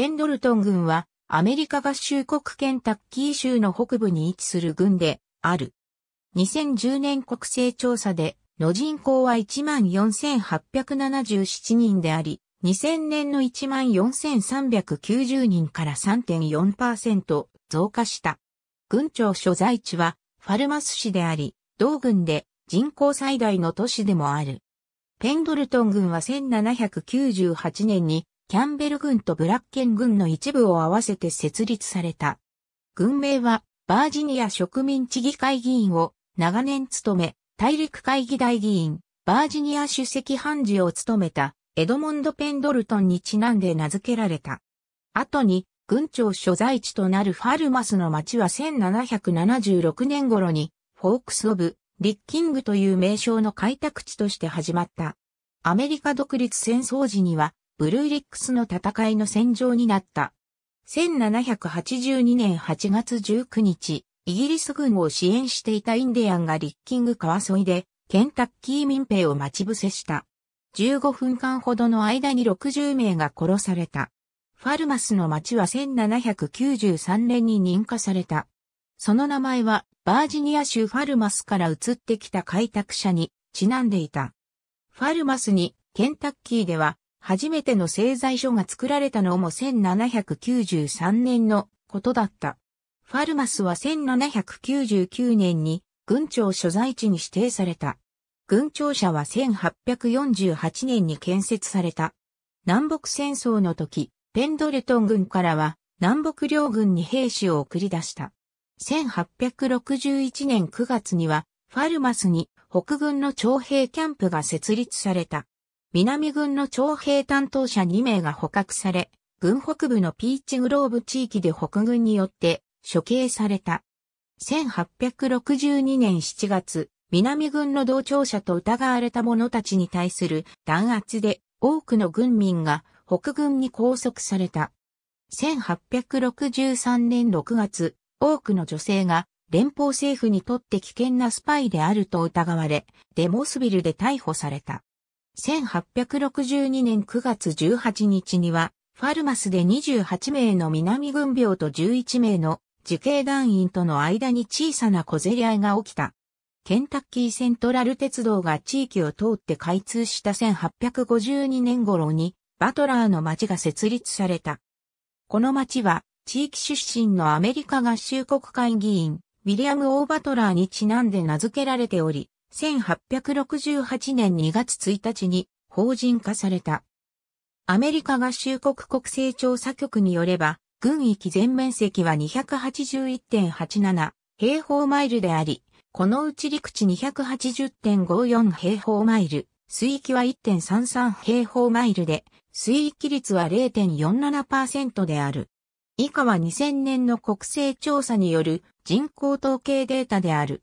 ペンドルトン軍は、アメリカ合衆国ケンタッキー州の北部に位置する軍である。2010年国勢調査で、の人口は14,877人であり、2000年の14,390人から3.4%増加した。軍庁所在地はファルマス市であり、同軍で人口最大の都市でもある。ペンドルトン軍は1798年にキャンベル軍とブラッケン軍の一部を合わせて設立された。軍名は、バージニア植民地議会議員を長年務め、大陸会議大議員、バージニア主席判事を務めた、エドモンド・ペンドルトンにちなんで名付けられた。後に、軍庁所在地となるファルマスの町は1776年頃に、フォークス・オブ・リッキングという名称の開拓地として始まった。アメリカ独立戦争時には、ブルーリックスの戦いの戦場になった。1782年8月19日、イギリス軍を支援していたインディアンがリッキング川沿いで、ケンタッキー民兵を待ち伏せした。15分間ほどの間に60名が殺された。ファルマスの町は1793年に認可された。その名前はバージニア州ファルマスから移ってきた開拓者にちなんでいた。ファルマスにケンタッキーでは初めての製材所が作られたのも1793年のことだった。ファルマスは1799年に軍庁所在地に指定された。軍庁舎は1848年に建設された。南北戦争の時、ペンドレトン軍からは南北両軍に兵士を送り出した。1861年9月にはファルマスに北軍の徴兵キャンプが設立された。南軍の徴兵担当者2名が捕獲され、軍北部のピーチグローブ地域で北軍によって処刑された。1862年7月、南軍の同調者と疑われた者たちに対する弾圧で多くの軍民が北軍に拘束された。1863年6月、多くの女性が連邦政府にとって危険なスパイであると疑われ、デモスビルで逮捕された。1862年9月18日には、ファルマスで28名の南軍病と11名の自警団員との間に小さな小競り合いが起きた。ケンタッキーセントラル鉄道が地域を通って開通した1852年頃に、バトラーの町が設立された。この町は、地域出身のアメリカ合衆国会議員、ウィリアム・オーバトラーにちなんで名付けられており、1868年2月1日に法人化された。アメリカ合衆国国勢調査局によれば、軍域全面積は281.87平方マイルであり、このうち陸地280.54平方マイル、水域は1.33平方マイルで、水域率は0.47%である。以下は2000年の国勢調査による人口統計データである。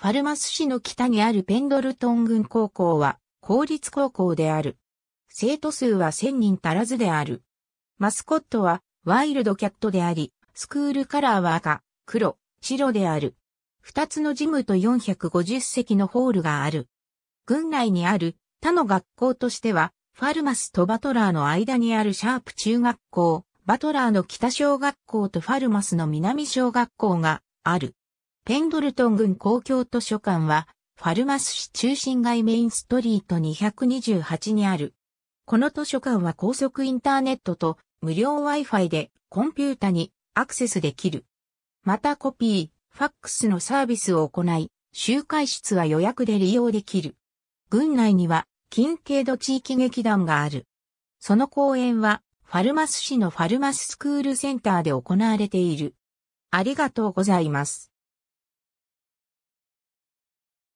ファルマス市の北にあるペンドルトン郡高校は公立高校である。生徒数は1000人足らずである。マスコットはワイルドキャットであり、スクールカラーは赤、黒、白である。2つのジムと450席のホールがある。郡内にある他の学校としては、ファルマスとバトラーの間にあるシャープ中学校、バトラーの北小学校とファルマスの南小学校がある。ペンドルトン郡公共図書館は、ファルマス市中心街メインストリート228にある。この図書館は高速インターネットと無料 Wi-Fi でコンピュータにアクセスできる。またコピー、ファックスのサービスを行い、集会室は予約で利用できる。郡内には、近景度地域劇団がある。その公演は、ファルマス市のファルマススクールセンターで行われている。ありがとうございます。